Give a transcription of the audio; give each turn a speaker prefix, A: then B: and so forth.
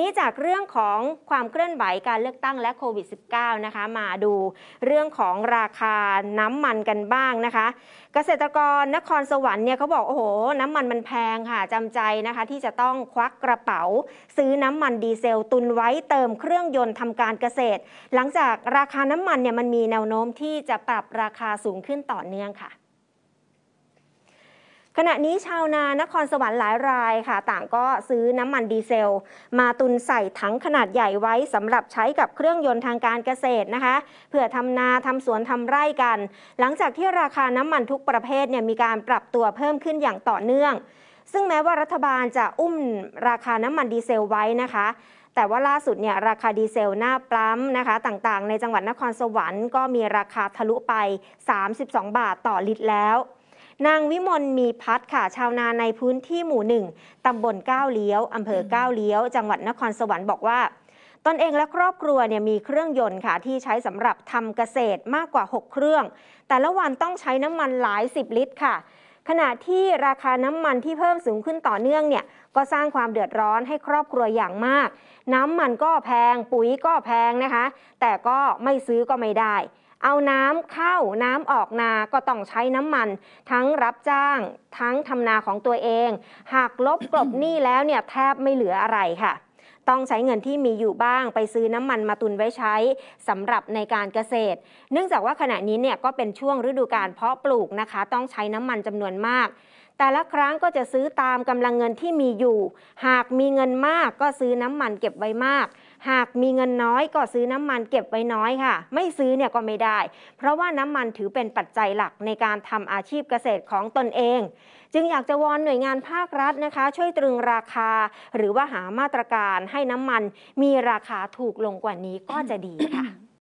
A: นี้จากเรื่องของความเคลื่อนไหวการเลือกตั้งและโควิด -19 นะคะมาดูเรื่องของราคาน้ำมันกันบ้างนะคะ เกษตรกรนครสวรรค์เนี่ยเขาบอกโอ้โหน้ำมันมันแพงค่ะจำใจนะคะที่จะต้องควักกระเป๋าซื้อน้ำมันดีเซลตุนไว้เติมเครื่องยนต์ทำการเกษตร หลังจากราคาน้ำมันเนี่ยมันมีแนวโน้มที่จะปรับราคาสูงขึ้นต่อเนื่องค่ะขณะนี้ชาวนานครสวรรค์หลายรายค่ะ ต่างก็ซื้อน้ำมันดีเซล มาตุนใส่ถังขนาดใหญ่ไว้สำหรับใช้กับเครื่องยนต์ทางการเกษตรนะคะ เพื่อทำนาทำสวนทำไร่กัน หลังจากที่ราคาน้ำมันทุกประเภทเนี่ยมีการปรับตัวเพิ่มขึ้นอย่างต่อเนื่อง ซึ่งแม้ว่ารัฐบาลจะอุ้มราคาน้ำมันดีเซลไว้นะคะ แต่ว่าล่าสุดเนี่ยราคาดีเซลหน้าปั๊มนะคะ ต่างๆ ในจังหวัดนครสวรรค์ ก็มีราคาทะลุไป 32 บาทต่อลิตรแล้วนางวิมลมีพัดค่ะชาวนาในพื้นที่หมู่หนึ่งตำบลก้าวเลี้ยว อำเภอก้าวเลี้ยว จังหวัดนครสวรรค์บอกว่า ตนเองและครอบครัวเนี่ยมีเครื่องยนต์ค่ะที่ใช้สำหรับทำเกษตรมากกว่า 6 เครื่อง แต่ละวันต้องใช้น้ำมันหลายสิบลิตรค่ะ ขณะที่ราคาน้ำมันที่เพิ่มสูงขึ้นต่อเนื่องเนี่ย ก็สร้างความเดือดร้อนให้ครอบครัวอย่างมาก น้ำมันก็แพง ปุ๋ยก็แพงนะคะ แต่ก็ไม่ซื้อก็ไม่ได้เอาน้ำเข้าน้ำออกนา ก็ต้องใช้น้ำมัน ทั้งรับจ้าง ทั้งทำนาของตัวเอง หากลบกลบหนี้แล้วเนี่ยแทบไม่เหลืออะไรค่ะ ต้องใช้เงินที่มีอยู่บ้างไปซื้อน้ำมันมาตุนไว้ใช้ สำหรับในการเกษตร เนื่องจากว่าขณะนี้เนี่ยก็เป็นช่วงฤดูการเพาะปลูกนะคะ ต้องใช้น้ำมันจำนวนมากแต่ละครั้งก็จะซื้อตามกำลังเงินที่มีอยู่ หากมีเงินมากก็ซื้อน้ำมันเก็บไว้มาก หากมีเงินน้อยก็ซื้อน้ำมันเก็บไว้น้อยค่ะ ไม่ซื้อเนี่ยก็ไม่ได้ เพราะว่าน้ำมันถือเป็นปัจจัยหลักในการทำอาชีพเกษตรของตนเอง จึงอยากจะวอนหน่วยงานภาครัฐนะคะ ช่วยตรึงราคาหรือว่าหามาตรการให้น้ำมันมีราคาถูกลงกว่านี้ก็จะดีค่ะ